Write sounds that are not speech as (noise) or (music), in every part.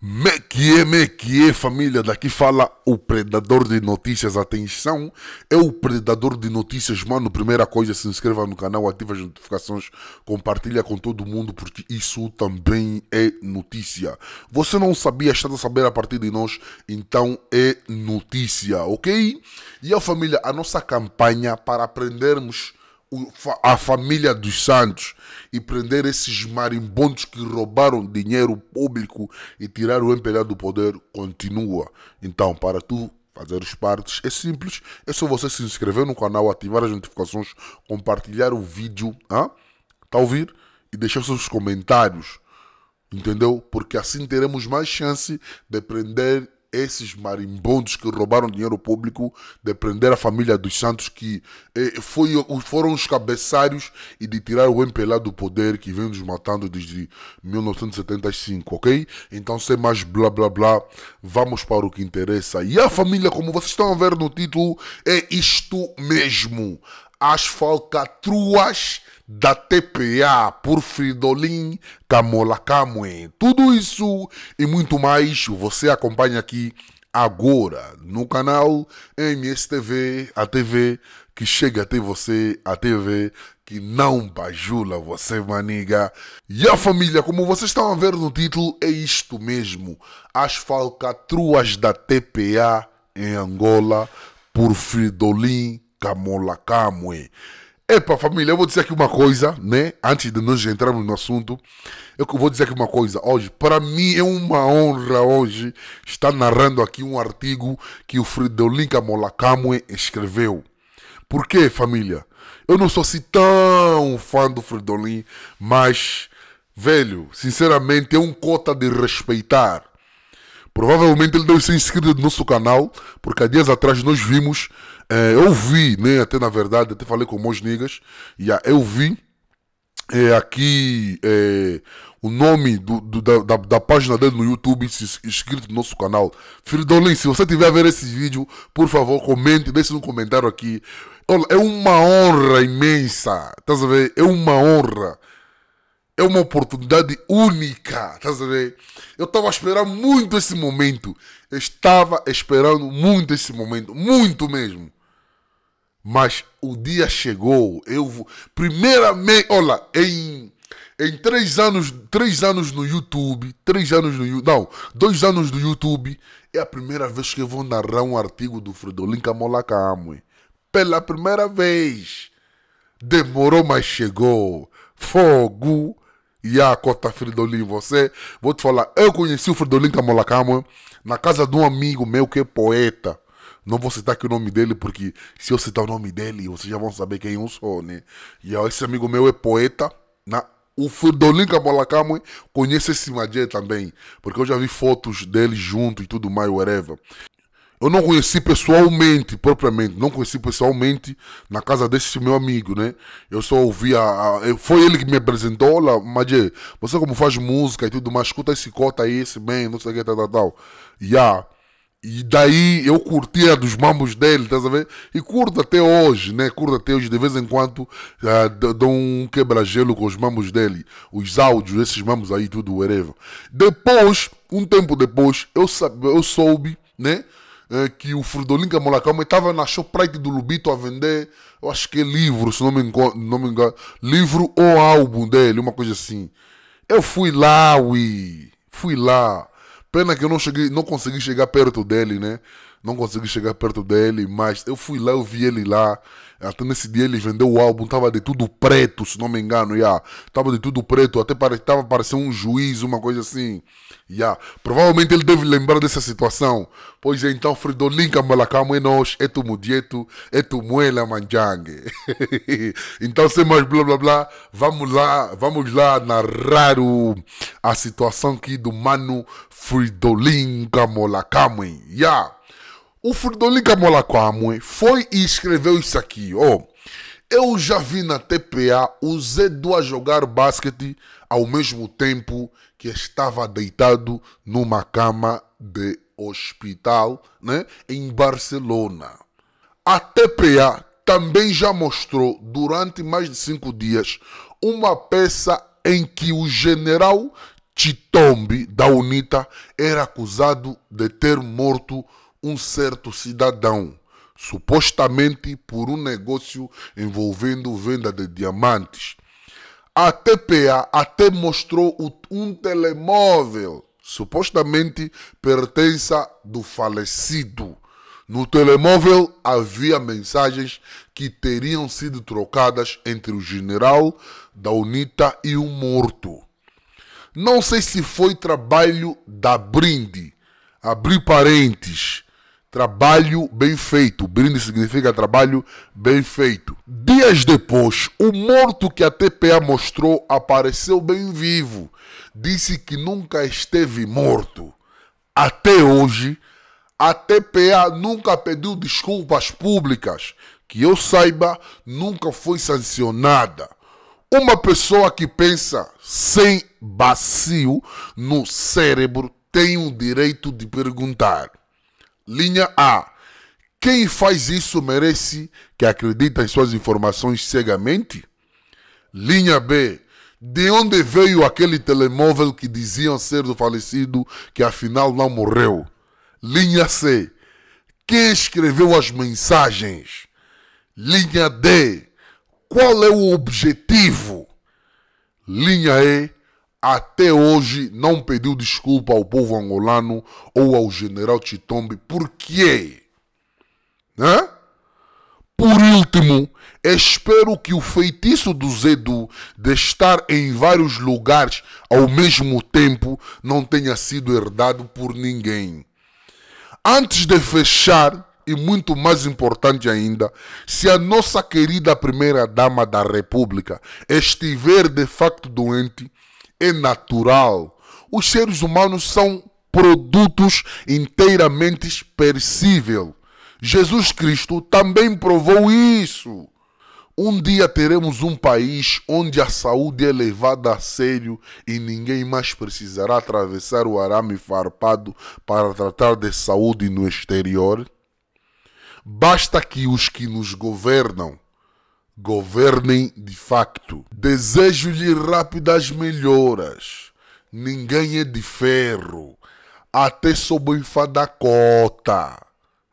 Mequie, mequie, família, daqui fala o predador de notícias. Atenção, é o predador de notícias, mano. Primeira coisa, se inscreva no canal, ative as notificações, compartilha com todo mundo, porque isso também é notícia. Você não sabia, está a saber a partir de nós, então é notícia, ok? E a família, a nossa campanha para aprendermos a família dos Santos e prender esses marimbondos que roubaram dinheiro público e tiraram o MPLA do poder continua. Então, para tu fazer os partes é simples, é só você se inscrever no canal, ativar as notificações, compartilhar o vídeo, hã? tá ouvir? E deixar seus comentários, entendeu? Porque assim teremos mais chance de prender esses marimbondos que roubaram dinheiro público, de prender a família dos Santos, que eh, foi, foram os cabeçários e de tirar o MPLA do poder que vem nos matando desde 1975, ok? Então, sem mais blá blá blá, vamos para o que interessa. E a família, como vocês estão a ver no título, é isto mesmo as falcatruas da TPA por Fridolin Camola Tudo isso e muito mais você acompanha aqui agora no canal MSTV, a TV que chega até você, a TV que não bajula você, maniga. E a família, como vocês estão a ver no título, é isto mesmo: As falcatruas da TPA em Angola por Fridolin Camola Camue. Epa, família, eu vou dizer aqui uma coisa, né? Antes de nós entrarmos no assunto, eu vou dizer aqui uma coisa hoje. Para mim é uma honra hoje estar narrando aqui um artigo que o Fridolin Camola Camue escreveu. Por quê, família? Eu não sou assim tão fã do Fridolin, mas, velho, sinceramente é um cota de respeitar. Provavelmente ele deve ser inscrito no nosso canal, porque há dias atrás nós vimos é, eu vi, né, até na verdade, até falei com alguns niggas, e eu vi é, aqui é, o nome do, do, da, da, página dele no YouTube inscrito no nosso canal. Fridolin, se você tiver a ver esse vídeo, por favor, comente, deixe um comentário aqui. Olha, é uma honra imensa, tá a ver? É uma honra. É uma oportunidade única, tá a ver? Eu estava esperando muito esse momento. estava esperando muito esse momento, muito mesmo. Mas o dia chegou. Eu vou. Primeiramente, olha, em, em três anos, três anos no YouTube, três anos no não, dois anos no YouTube, é a primeira vez que eu vou narrar um artigo do Fridolin Camolacamo Pela primeira vez. Demorou, mas chegou. Fogo. E a cota Fridolin, você, vou te falar, eu conheci o Fridolin Camolacamo na casa de um amigo meu que é poeta não vou citar aqui o nome dele, porque se eu citar o nome dele, vocês já vão saber quem eu sou, né? E ó, esse amigo meu é poeta. Na, o Fridolin Cabolacamwe conhece esse Majê também, porque eu já vi fotos dele junto e tudo mais, whatever. Eu não conheci pessoalmente, propriamente, não conheci pessoalmente na casa desse meu amigo, né? Eu só ouvi a, a foi ele que me apresentou, olha, Majê, você como faz música e tudo mais, escuta esse cota aí, esse bem, não sei o que, tal, tal, tal. E yeah. E daí eu curtia dos mambos dele, tá sabendo? E curto até hoje, né? Curto até hoje, de vez em quando uh, dou um quebra-gelo com os mambos dele, os áudios, esses mambos aí, tudo, whatever. Depois, um tempo depois, eu, eu soube, né? Uh, que o Fridolin Camolacama estava na Shoprite do Lubito a vender, eu acho que é livro, se não me, engano, não me engano, livro ou álbum dele, uma coisa assim. Eu fui lá, ui, fui lá Pena que eu não, cheguei, não consegui chegar perto dele, né? não consegui chegar perto dele, mas eu fui lá, eu vi ele lá. Até nesse dia ele vendeu o álbum, tava de tudo preto, se não me engano, yeah. Tava de tudo preto, até pare, tava parecendo um juiz, uma coisa assim. Yeah. Provavelmente ele deve lembrar dessa situação. Pois é, então, Fridolin Cambalacamo é nós, é tu mudieto, é tu muela manjangue. (laughs) então, sem mais blá blá blá, vamos lá, vamos lá narrar o, a situação aqui do mano Fridolin Cambalacamo. Yeah. O Fridolica Molacamue foi e escreveu isso aqui, ó. Oh, eu já vi na TPA o Zedu a jogar basquete ao mesmo tempo que estava deitado numa cama de hospital, né, em Barcelona. A TPA também já mostrou durante mais de cinco dias uma peça em que o general Chitombi da UNITA era acusado de ter morto um certo cidadão, supostamente por um negócio envolvendo venda de diamantes. A TPA até mostrou um telemóvel, supostamente pertença do falecido. No telemóvel havia mensagens que teriam sido trocadas entre o general da UNITA e o morto. Não sei se foi trabalho da Brinde, abri parentes, Trabalho bem feito. Brinde significa trabalho bem feito. Dias depois, o morto que a TPA mostrou apareceu bem vivo. Disse que nunca esteve morto. Até hoje, a TPA nunca pediu desculpas públicas. Que eu saiba, nunca foi sancionada. Uma pessoa que pensa sem bacio no cérebro tem o direito de perguntar Linha A. Quem faz isso merece que acredita em suas informações cegamente? Linha B. De onde veio aquele telemóvel que diziam ser do falecido que afinal não morreu? Linha C. Quem escreveu as mensagens? Linha D. Qual é o objetivo? Linha E até hoje não pediu desculpa ao povo angolano ou ao general Chitombe. Por quê? Né? Por último, espero que o feitiço do Zedu de estar em vários lugares ao mesmo tempo não tenha sido herdado por ninguém. Antes de fechar, e muito mais importante ainda, se a nossa querida primeira-dama da República estiver de facto doente, é natural. Os seres humanos são produtos inteiramente perecível. Jesus Cristo também provou isso. Um dia teremos um país onde a saúde é levada a sério e ninguém mais precisará atravessar o arame farpado para tratar de saúde no exterior. Basta que os que nos governam governem de facto. Desejo-lhe rápidas melhoras. Ninguém é de ferro. Até sou da cota.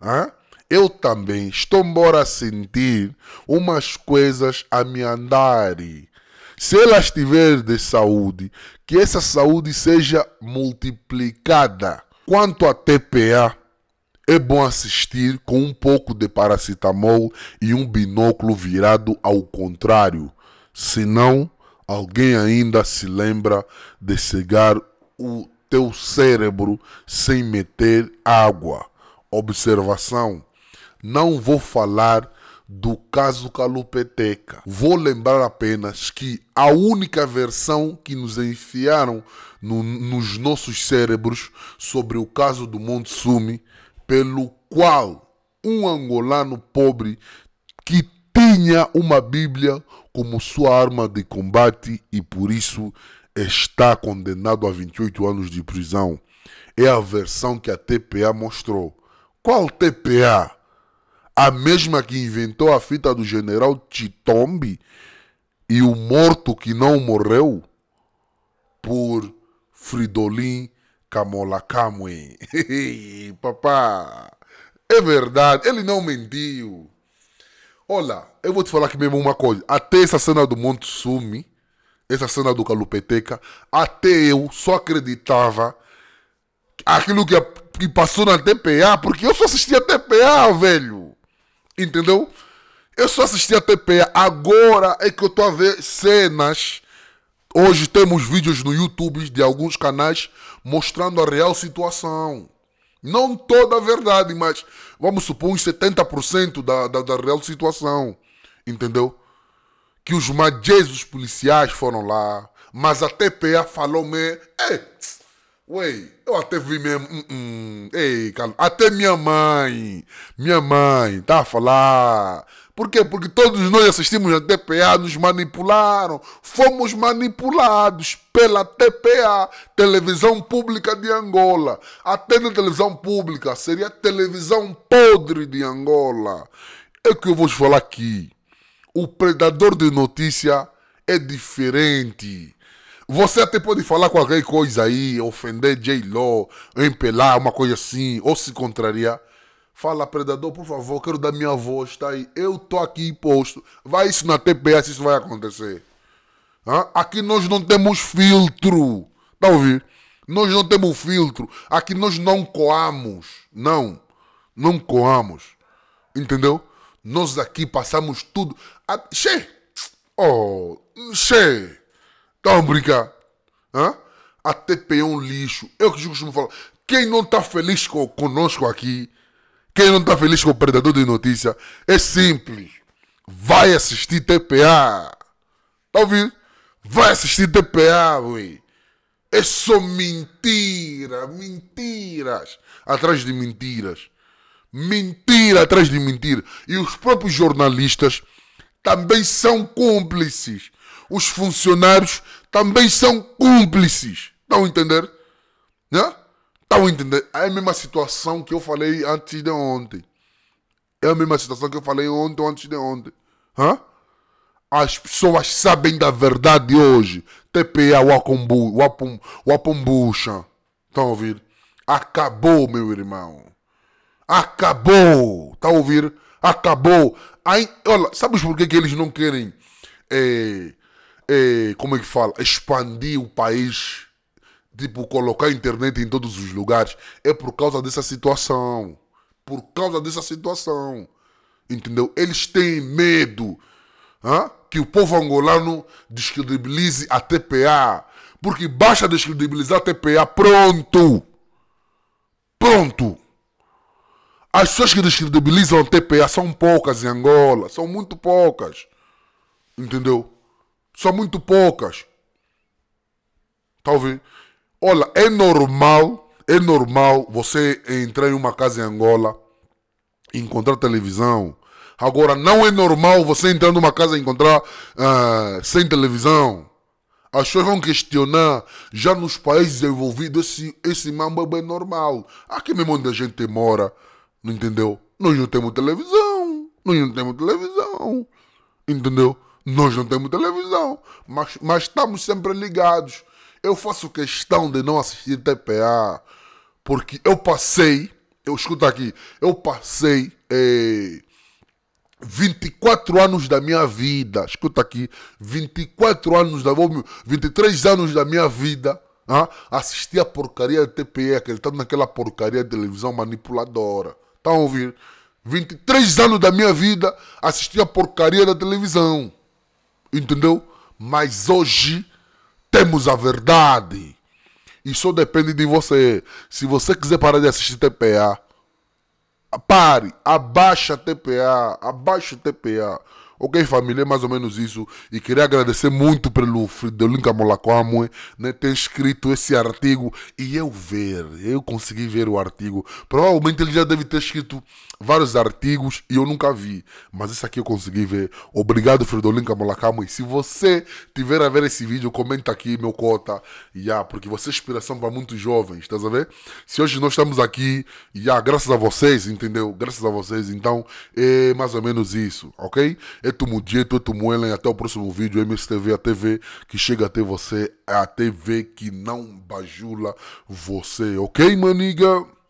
Hã? Eu também estou embora a sentir umas coisas a me andarem. Se ela estiver de saúde, que essa saúde seja multiplicada. Quanto à TPA, é bom assistir com um pouco de paracetamol e um binóculo virado ao contrário, senão alguém ainda se lembra de cegar o teu cérebro sem meter água. Observação: não vou falar do caso Calupeteca. Vou lembrar apenas que a única versão que nos enfiaram no, nos nossos cérebros sobre o caso do Monte Sumi pelo qual um angolano pobre que tinha uma Bíblia como sua arma de combate e por isso está condenado a 28 anos de prisão. É a versão que a TPA mostrou. Qual TPA? A mesma que inventou a fita do general Chitombi e o morto que não morreu por Fridolin Camola Camui. (laughs) Papá, é verdade, ele não mentiu. Olha, eu vou te falar aqui mesmo uma coisa. Até essa cena do Monte Sumi, essa cena do Calupeteca, até eu só acreditava aquilo que, que passou na TPA, porque eu só assistia a TPA, velho. Entendeu? Eu só assistia a TPA. Agora é que eu tô a ver cenas Hoje temos vídeos no YouTube de alguns canais mostrando a real situação. Não toda a verdade, mas vamos supor uns 70% da, da, da real situação. Entendeu? Que os majesos policiais foram lá, mas a TPA falou mesmo. Ué, eu até vi mesmo. Uh -uh. Ei, Carlos, até minha mãe, minha mãe, tá a falar. Por quê? Porque todos nós assistimos a TPA, nos manipularam. Fomos manipulados pela TPA, Televisão Pública de Angola. Até na televisão pública, seria a televisão podre de Angola. É o que eu vou te falar aqui. O predador de notícia é diferente. Você até pode falar qualquer coisa aí, ofender J-Lo, empelar, uma coisa assim, ou se contrariar. Fala, predador, por favor, quero dar minha voz, tá aí. Eu tô aqui posto. Vai isso na TPS isso vai acontecer. Hã? Aqui nós não temos filtro. Tá ouvindo? Nós não temos filtro. Aqui nós não coamos. Não. Não coamos. Entendeu? Nós aqui passamos tudo. A... Ah, che! Oh, che! Estão a brincar? Hã? A TPA é um lixo. Eu que costumo falar. Quem não está feliz com, conosco aqui, quem não está feliz com o Predador de Notícia, é simples. Vai assistir TPA. Está ouvindo? Vai assistir TPA, ui. É só mentira, mentiras atrás de mentiras. Mentira atrás de mentira. E os próprios jornalistas também são cúmplices. Os funcionários também são cúmplices. Estão a entender? Né? Estão a entender? É a mesma situação que eu falei antes de ontem. É a mesma situação que eu falei ontem ou antes de ontem. Hã? As pessoas sabem da verdade hoje. TPA, Wapumbucha. Estão a ouvir? Acabou, meu irmão. Acabou. Estão a ouvir? acabou. Aí, olha, sabes por que, eles não querem, é, é, como é que fala, expandir o país, tipo, colocar a internet em todos os lugares? É por causa dessa situação. Por causa dessa situação. Entendeu? Eles têm medo hein? que o povo angolano descredibilize a TPA. Porque basta descredibilizar a TPA, pronto! Pronto! As pessoas que descredibilizam TPA são poucas em Angola, são muito poucas. Entendeu? São muito poucas. Talvez. Tá Olha, é normal, é normal você entrar em uma casa em Angola e encontrar televisão. Agora, não é normal você entrar numa casa e encontrar uh, sem televisão. As pessoas vão questionar. Já nos países desenvolvidos, esse, esse mambo é normal. Aqui mesmo onde a gente mora, não entendeu? Nós não temos televisão. Nós não temos televisão. Entendeu? Nós não temos televisão. Mas, mas estamos sempre ligados. Eu faço questão de não assistir TPA. Porque eu passei. Eu escuto aqui. Eu passei. Eh, 24 anos da minha vida. Escuta aqui. 24 anos da. 23 anos da minha vida. Ah, assistir a porcaria de TPE, acreditando tá naquela porcaria de televisão manipuladora. Estão a ouvir? 23 anos da minha vida assisti a porcaria da televisão. Entendeu? Mas hoje temos a verdade. E só depende de você. Se você quiser parar de assistir TPA, pare, abaixa TPA, abaixa TPA. Ok, família, é mais ou menos isso. E queria agradecer muito pelo Fridolinka Molakwamwe né, ter escrito esse artigo e eu ver, eu consegui ver o artigo. Provavelmente ele já deve ter escrito vários artigos e eu nunca vi, mas esse aqui eu consegui ver. Obrigado, Fridolinka Molakwamwe. Se você tiver a ver esse vídeo, comenta aqui, meu cota, yeah, porque você é inspiração para muitos jovens, estás a ver? Se hoje nós estamos aqui, yeah, graças a vocês, entendeu? Graças a vocês, então é mais ou menos isso, ok? É tu jeito, é tumo ela. Até o próximo vídeo. MSTV, a TV que chega até você. É a TV que não bajula você. Ok, maniga?